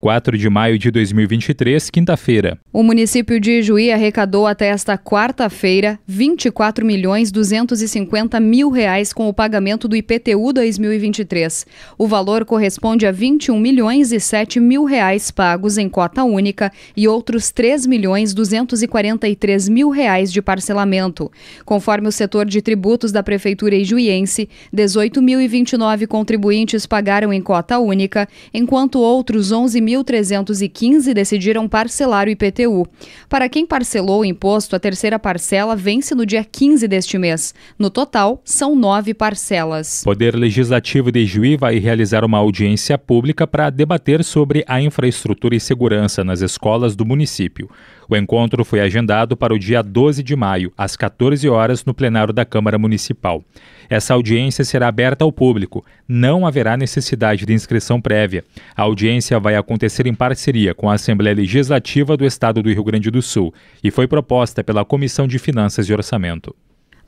4 de maio de 2023, quinta-feira. O município de Juí arrecadou até esta quarta-feira 24 milhões 250 mil reais com o pagamento do IPTU 2023. O valor corresponde a 21 milhões e 7 mil reais pagos em cota única e outros 3 milhões 243 mil reais de parcelamento. Conforme o setor de tributos da Prefeitura Ijuiense, 18.029 contribuintes pagaram em cota única, enquanto outros 11 4.315 decidiram parcelar o IPTU. Para quem parcelou o imposto, a terceira parcela vence no dia 15 deste mês. No total, são nove parcelas. Poder Legislativo de Juí vai realizar uma audiência pública para debater sobre a infraestrutura e segurança nas escolas do município. O encontro foi agendado para o dia 12 de maio, às 14 horas, no plenário da Câmara Municipal. Essa audiência será aberta ao público. Não haverá necessidade de inscrição prévia. A audiência vai acontecer em parceria com a Assembleia Legislativa do Estado do Rio Grande do Sul e foi proposta pela Comissão de Finanças e Orçamento.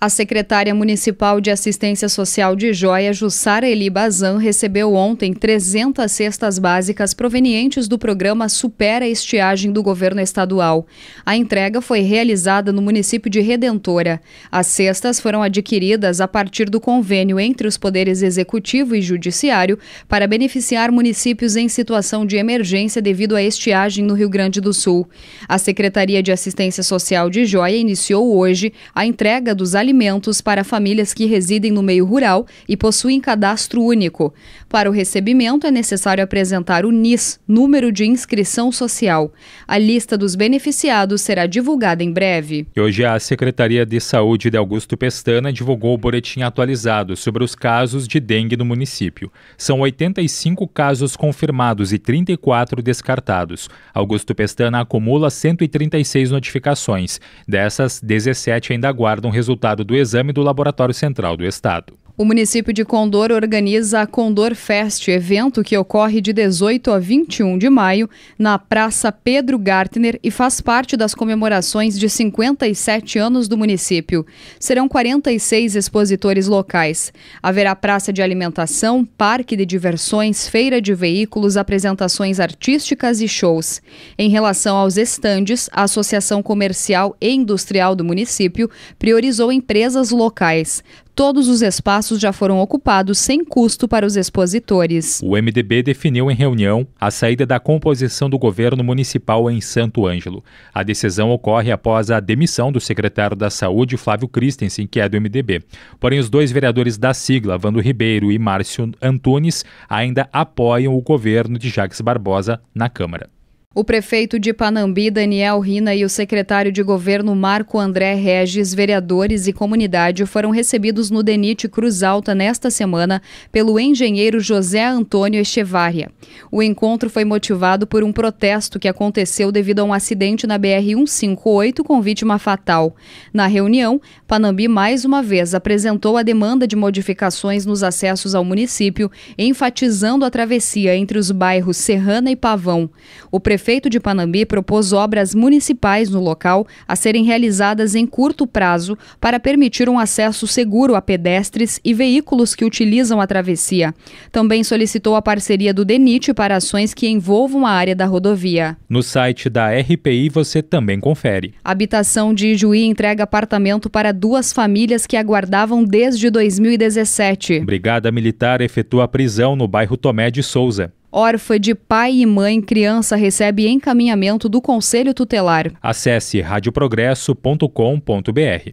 A secretária municipal de assistência social de Joia, Jussara Eli Bazan, recebeu ontem 300 cestas básicas provenientes do programa Supera Estiagem do governo estadual. A entrega foi realizada no município de Redentora. As cestas foram adquiridas a partir do convênio entre os poderes executivo e judiciário para beneficiar municípios em situação de emergência devido à estiagem no Rio Grande do Sul. A Secretaria de Assistência Social de Joia iniciou hoje a entrega dos alimentos alimentos para famílias que residem no meio rural e possuem cadastro único. Para o recebimento, é necessário apresentar o NIS, número de inscrição social. A lista dos beneficiados será divulgada em breve. Hoje, a Secretaria de Saúde de Augusto Pestana divulgou o boletim atualizado sobre os casos de dengue no município. São 85 casos confirmados e 34 descartados. Augusto Pestana acumula 136 notificações. Dessas, 17 ainda aguardam resultado resultado do exame do Laboratório Central do Estado. O município de Condor organiza a Condor Fest, evento que ocorre de 18 a 21 de maio na Praça Pedro Gartner e faz parte das comemorações de 57 anos do município. Serão 46 expositores locais. Haverá praça de alimentação, parque de diversões, feira de veículos, apresentações artísticas e shows. Em relação aos estandes, a Associação Comercial e Industrial do município priorizou empresas locais todos os espaços já foram ocupados sem custo para os expositores. O MDB definiu em reunião a saída da composição do governo municipal em Santo Ângelo. A decisão ocorre após a demissão do secretário da Saúde, Flávio Christensen, que é do MDB. Porém, os dois vereadores da sigla, Vando Ribeiro e Márcio Antunes, ainda apoiam o governo de Jacques Barbosa na Câmara. O prefeito de Panambi, Daniel Rina, e o secretário de governo Marco André Regis, vereadores e comunidade foram recebidos no Denite Cruz Alta nesta semana pelo engenheiro José Antônio Echevarria. O encontro foi motivado por um protesto que aconteceu devido a um acidente na BR-158 com vítima fatal. Na reunião, Panambi mais uma vez apresentou a demanda de modificações nos acessos ao município, enfatizando a travessia entre os bairros Serrana e Pavão. O prefeito prefeito de Panambi propôs obras municipais no local a serem realizadas em curto prazo para permitir um acesso seguro a pedestres e veículos que utilizam a travessia. Também solicitou a parceria do DENIT para ações que envolvam a área da rodovia. No site da RPI você também confere. A habitação de Ijuí entrega apartamento para duas famílias que aguardavam desde 2017. Brigada Militar efetua prisão no bairro Tomé de Souza. Órfã de pai e mãe, criança recebe encaminhamento do Conselho Tutelar. Acesse radioprogresso.com.br.